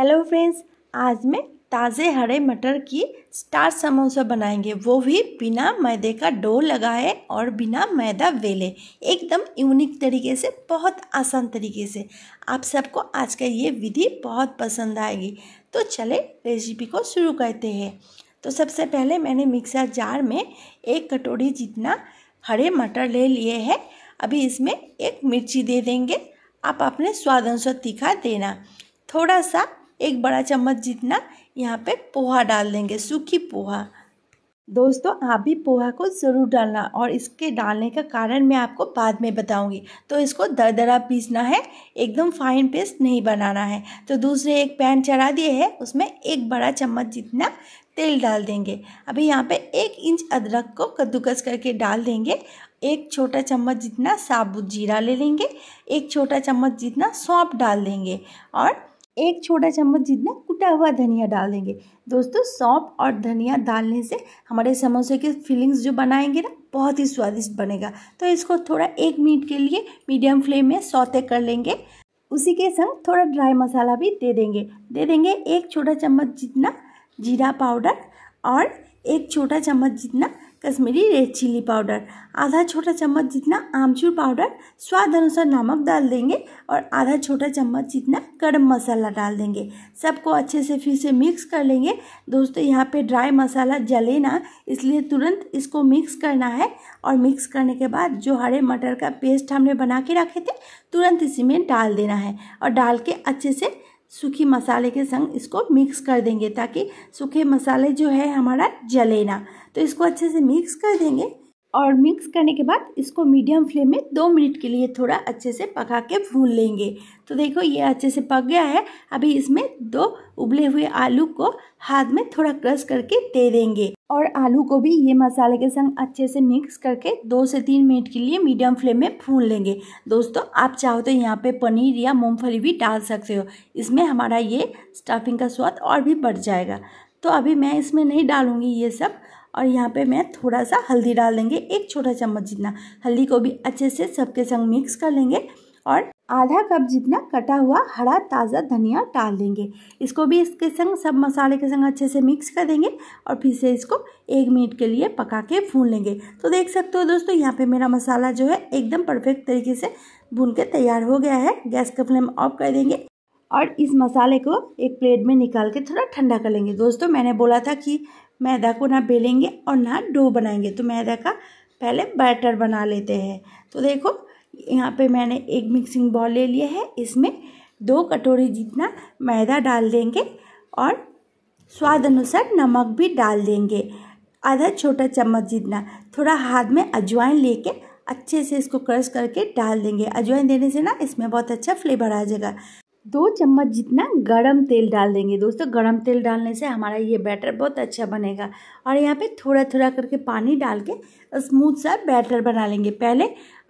hello friends आज मैं ताज़े हरे मटर की स्टार समोसा बनाएंगे वो भी बिना मैदे का डो लगाए और बिना मैदा वेले एकदम यूनिक तरीके से बहुत आसान तरीके से आप सबको आज का ये विधि बहुत पसंद आएगी तो चले रेसिपी को शुरू करते हैं तो सबसे पहले मैंने मिक्सर जार में एक कटोरी जितना हरे मटर ले लिए हैं अभी इसमें एक मिर्ची दे देंगे आप अपने स्वाद अनुसार तीखा देना थोड़ा सा एक बड़ा चम्मच जितना यहाँ पे पोहा डाल देंगे सूखी पोहा दोस्तों आप भी पोहा को ज़रूर डालना और इसके डालने का कारण मैं आपको बाद में बताऊंगी तो इसको दरदरा पीसना है एकदम फाइन पेस्ट नहीं बनाना है तो दूसरे एक पैन चढ़ा दिए है उसमें एक बड़ा चम्मच जितना तेल डाल देंगे अभी यहाँ पे एक इंच अदरक को कद्दूकस करके डाल देंगे एक छोटा चम्मच जितना साबुत जीरा ले लेंगे एक छोटा चम्मच जितना सौंप डाल देंगे और एक छोटा चम्मच जितना कुटा हुआ धनिया डाल देंगे दोस्तों सौंप और धनिया डालने से हमारे समोसे के फीलिंग्स जो बनाएंगे ना बहुत ही स्वादिष्ट बनेगा तो इसको थोड़ा एक मिनट के लिए मीडियम फ्लेम में सौते कर लेंगे उसी के संग थोड़ा ड्राई मसाला भी दे देंगे दे देंगे एक छोटा चम्मच जितना जीरा पाउडर और एक छोटा चम्मच जितना कश्मीरी रेड चिल्ली पाउडर आधा छोटा चम्मच जितना आमचूर पाउडर स्वाद अनुसार नमक डाल देंगे और आधा छोटा चम्मच जितना गर्म मसाला डाल देंगे सबको अच्छे से फिर से मिक्स कर लेंगे दोस्तों यहाँ पे ड्राई मसाला जले ना इसलिए तुरंत इसको मिक्स करना है और मिक्स करने के बाद जो हरे मटर का पेस्ट हमने बना के रखे थे तुरंत इसी में डाल देना है और डाल के अच्छे से सूखे मसाले के संग इसको मिक्स कर देंगे ताकि सूखे मसाले जो है हमारा जले ना तो इसको अच्छे से मिक्स कर देंगे और मिक्स करने के बाद इसको मीडियम फ्लेम में दो मिनट के लिए थोड़ा अच्छे से पका के भून लेंगे तो देखो ये अच्छे से पक गया है अभी इसमें दो उबले हुए आलू को हाथ में थोड़ा क्रश करके दे देंगे और आलू को भी ये मसाले के संग अच्छे से मिक्स करके दो से तीन मिनट के लिए मीडियम फ्लेम में भून लेंगे दोस्तों आप चाहो तो यहाँ पे पनीर या मूंगफली भी डाल सकते हो इसमें हमारा ये स्टफिंग का स्वाद और भी बढ़ जाएगा तो अभी मैं इसमें नहीं डालूँगी ये सब और यहाँ पे मैं थोड़ा सा हल्दी डाल देंगे एक छोटा चम्मच जितना हल्दी को भी अच्छे से सबके संग मिक्स कर लेंगे और आधा कप जितना कटा हुआ हरा ताज़ा धनिया डाल देंगे इसको भी इसके संग सब मसाले के संग अच्छे से मिक्स कर देंगे और फिर से इसको एक मिनट के लिए पका के भून लेंगे तो देख सकते हो दोस्तों यहाँ पे मेरा मसाला जो है एकदम परफेक्ट तरीके से भून के तैयार हो गया है गैस का फ्लेम ऑफ कर देंगे और इस मसाले को एक प्लेट में निकाल के थोड़ा ठंडा कर लेंगे दोस्तों मैंने बोला था कि मैदा को ना बेलेंगे और ना डो बनाएंगे तो मैदा का पहले बैटर बना लेते हैं तो देखो यहाँ पे मैंने एक मिक्सिंग बॉल ले लिया है इसमें दो कटोरी जितना मैदा डाल देंगे और स्वाद अनुसार नमक भी डाल देंगे आधा छोटा चम्मच जितना थोड़ा हाथ में अजवाइन कर अच्छे से इसको क्रश करके डाल देंगे अजवाइन देने से ना इसमें बहुत अच्छा फ्लेवर आ जाएगा दो चम्मच जितना गरम तेल डाल देंगे दोस्तों गरम तेल डालने से हमारा ये बैटर बहुत अच्छा बनेगा और यहाँ पे थोड़ा थोड़ा करके पानी डाल के स्मूथ सा बैटर बना लेंगे पहले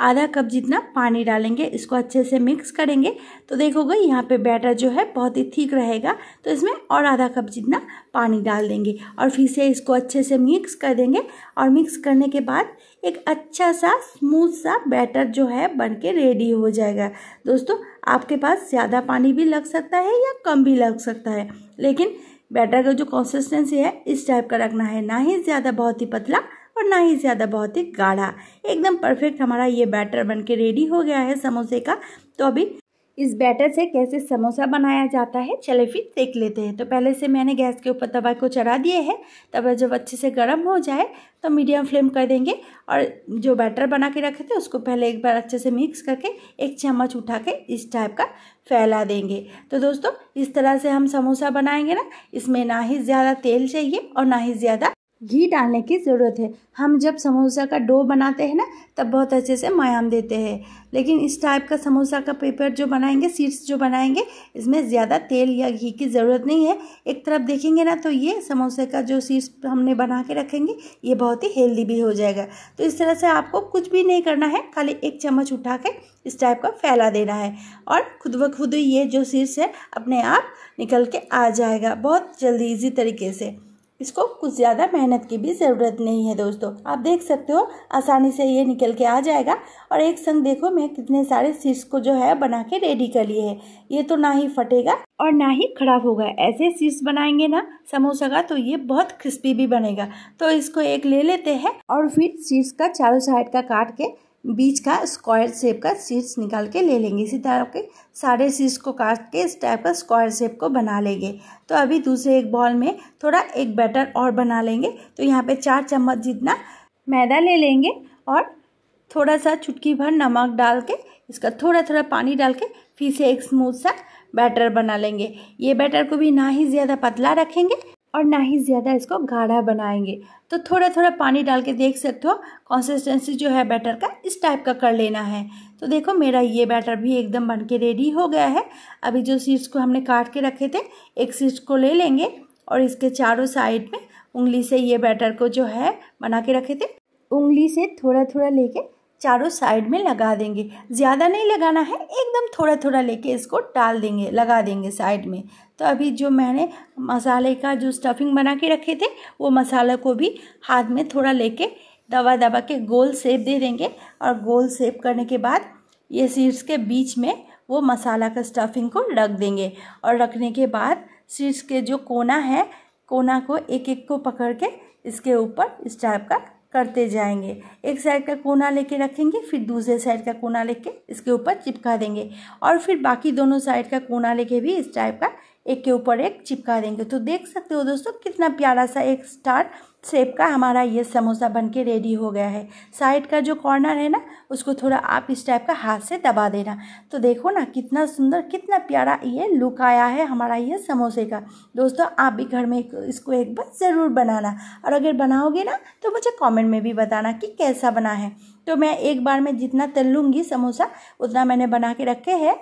आधा कप जितना पानी डालेंगे इसको अच्छे से मिक्स करेंगे तो देखोगे यहाँ पे बैटर जो है बहुत ही ठीक रहेगा तो इसमें और आधा कप जितना पानी डाल देंगे और फिर से इसको अच्छे से मिक्स कर देंगे और मिक्स करने के बाद एक अच्छा सा स्मूथ सा बैटर जो है बन के रेडी हो जाएगा दोस्तों आपके पास ज़्यादा पानी भी लग सकता है या कम भी लग सकता है लेकिन बैटर का जो कंसिस्टेंसी है इस टाइप का रखना है ना ही ज़्यादा बहुत ही पतला और ना ही ज़्यादा बहुत ही गाढ़ा एकदम परफेक्ट हमारा ये बैटर बन के रेडी हो गया है समोसे का तो अभी इस बैटर से कैसे समोसा बनाया जाता है चले फिर देख लेते हैं तो पहले से मैंने गैस के ऊपर तवा को चढ़ा दिए है तवा जब अच्छे से गर्म हो जाए तो मीडियम फ्लेम कर देंगे और जो बैटर बना के रखे थे उसको पहले एक बार अच्छे से मिक्स करके एक चम्मच उठा के इस टाइप का फैला देंगे तो दोस्तों इस तरह से हम समोसा बनाएंगे ना इसमें ना ही ज़्यादा तेल चाहिए और ना ही ज़्यादा घी डालने की ज़रूरत है हम जब समोसा का डो बनाते हैं ना तब बहुत अच्छे से मयाम देते हैं लेकिन इस टाइप का समोसा का पेपर जो बनाएंगे सीड्स जो बनाएंगे इसमें ज़्यादा तेल या घी की ज़रूरत नहीं है एक तरफ देखेंगे ना तो ये समोसे का जो सीड्स हमने बना के रखेंगे ये बहुत ही हेल्दी भी हो जाएगा तो इस तरह से आपको कुछ भी नहीं करना है खाली एक चम्मच उठा के इस टाइप का फैला देना है और खुद ब खुद ये जो सीड्स है अपने आप निकल के आ जाएगा बहुत जल्दी इजी तरीके से इसको कुछ ज़्यादा मेहनत की भी ज़रूरत नहीं है दोस्तों आप देख सकते हो आसानी से ये निकल के आ जाएगा और एक संग देखो मैं कितने सारे सीट्स को जो है बना के रेडी कर लिए है ये तो ना ही फटेगा और ना ही ख़राब होगा ऐसे सीट्स बनाएंगे ना समोसा का तो ये बहुत क्रिस्पी भी बनेगा तो इसको एक ले लेते हैं और फिर सीट्स का चारों साइड का काट के बीज का स्क्वायर शेप का सीड्स निकाल के ले लेंगे इसी तरह के सारे सीड्स को काट के इस टाइप का स्क्वायर शेप को बना लेंगे तो अभी दूसरे एक बॉल में थोड़ा एक बैटर और बना लेंगे तो यहाँ पे चार चम्मच जितना मैदा ले लेंगे और थोड़ा सा चुटकी भर नमक डाल के इसका थोड़ा थोड़ा पानी डाल के फिर से एक स्मूथ सा बैटर बना लेंगे ये बैटर को भी ना ही ज़्यादा पतला रखेंगे और ना ही ज़्यादा इसको गाढ़ा बनाएंगे तो थोड़ा थोड़ा पानी डाल के देख सकते हो कंसिस्टेंसी जो है बैटर का इस टाइप का कर लेना है तो देखो मेरा ये बैटर भी एकदम बन के रेडी हो गया है अभी जो सीड्स को हमने काट के रखे थे एक सीड्स को ले लेंगे और इसके चारों साइड में उंगली से ये बैटर को जो है बना के रखे थे उंगली से थोड़ा थोड़ा लेके चारों साइड में लगा देंगे ज़्यादा नहीं लगाना है एकदम थोड़ा थोड़ा लेके इसको डाल देंगे लगा देंगे साइड में तो अभी जो मैंने मसाले का जो स्टफिंग बना के रखे थे वो मसाला को भी हाथ में थोड़ा लेके दबा दबा के गोल सेप दे देंगे और गोल सेप करने के बाद ये सीड्स के बीच में वो मसाला का स्टफिंग को रख देंगे और रखने के बाद सीड्स के जो कोना है कोना को एक एक को पकड़ के इसके ऊपर इस टाइप का करते जाएंगे एक साइड का कोना लेके रखेंगे फिर दूसरे साइड का कोना लेके इसके ऊपर चिपका देंगे और फिर बाकी दोनों साइड का कोना लेके भी इस टाइप का एक के ऊपर एक चिपका देंगे तो देख सकते हो दोस्तों कितना प्यारा सा एक स्टार शेप का हमारा ये समोसा बन के रेडी हो गया है साइड का जो कॉर्नर है ना उसको थोड़ा आप इस टाइप का हाथ से दबा देना तो देखो ना कितना सुंदर कितना प्यारा ये लुक आया है हमारा ये समोसे का दोस्तों आप भी घर में इसको एक बार ज़रूर बनाना और अगर बनाओगे ना तो मुझे कमेंट में भी बताना कि कैसा बना है तो मैं एक बार में जितना तल लूँगी समोसा उतना मैंने बना के रखे है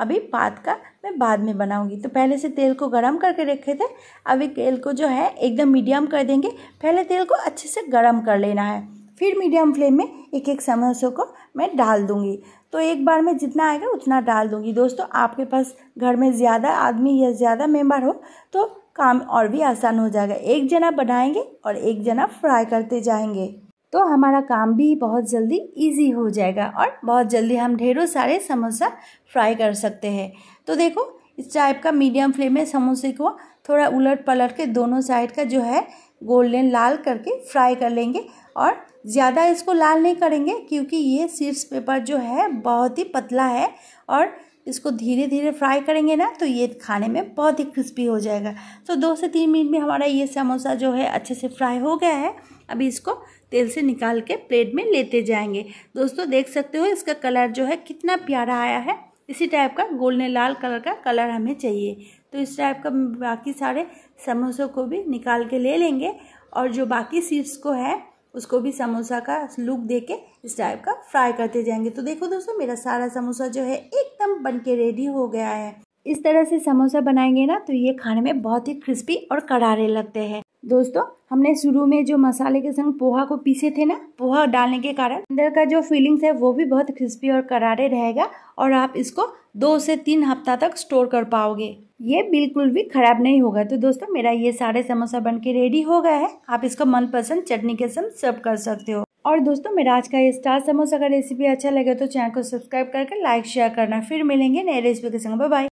अभी पात का मैं बाद में बनाऊंगी तो पहले से तेल को गरम करके रखे थे अभी तेल को जो है एकदम मीडियम कर देंगे पहले तेल को अच्छे से गरम कर लेना है फिर मीडियम फ्लेम में एक एक समोसों को मैं डाल दूंगी तो एक बार में जितना आएगा उतना डाल दूंगी दोस्तों आपके पास घर में ज़्यादा आदमी या ज़्यादा मेम्बर हो तो काम और भी आसान हो जाएगा एक जना बनाएंगे और एक जना फ्राई करते जाएंगे तो हमारा काम भी बहुत जल्दी इजी हो जाएगा और बहुत जल्दी हम ढेरों सारे समोसा फ्राई कर सकते हैं तो देखो इस टाइप का मीडियम फ्लेम में समोसे को थोड़ा उलट पलट के दोनों साइड का जो है गोल्डन लाल करके फ्राई कर लेंगे और ज़्यादा इसको लाल नहीं करेंगे क्योंकि ये सीड्स पेपर जो है बहुत ही पतला है और इसको धीरे धीरे फ्राई करेंगे ना तो ये खाने में बहुत ही क्रिस्पी हो जाएगा तो दो से तीन मिनट में हमारा ये समोसा जो है अच्छे से फ्राई हो गया है अभी इसको तेल से निकाल के प्लेट में लेते जाएंगे दोस्तों देख सकते हो इसका कलर जो है कितना प्यारा आया है इसी टाइप का गोल्डन लाल कलर का कलर हमें चाहिए तो इस टाइप का बाकी सारे समोसों को भी निकाल के ले लेंगे और जो बाकी सीड्स को है उसको भी समोसा का लुक दे के इस टाइप का फ्राई करते जाएंगे तो देखो दोस्तों मेरा सारा समोसा जो है एकदम बन के रेडी हो गया है इस तरह से समोसा बनाएंगे ना तो ये खाने में बहुत ही क्रिस्पी और करारे लगते हैं दोस्तों हमने शुरू में जो मसाले के संग पोहा को पीसे थे ना पोहा डालने के कारण अंदर का जो फीलिंग्स है वो भी बहुत क्रिस्पी और करारे रहेगा और आप इसको दो से तीन हफ्ता तक स्टोर कर पाओगे ये बिल्कुल भी खराब नहीं होगा तो दोस्तों मेरा ये सारे समोसा बन के रेडी हो गया है आप इसको मनपसंद चटनी के संग सर्व कर सकते हो और दोस्तों मेरा आज का ये स्टार समोसा का रेसिपी अच्छा लगे तो चैनल को सब्सक्राइब करके लाइक शेयर करना फिर मिलेंगे नए रेसिपी के संग बाय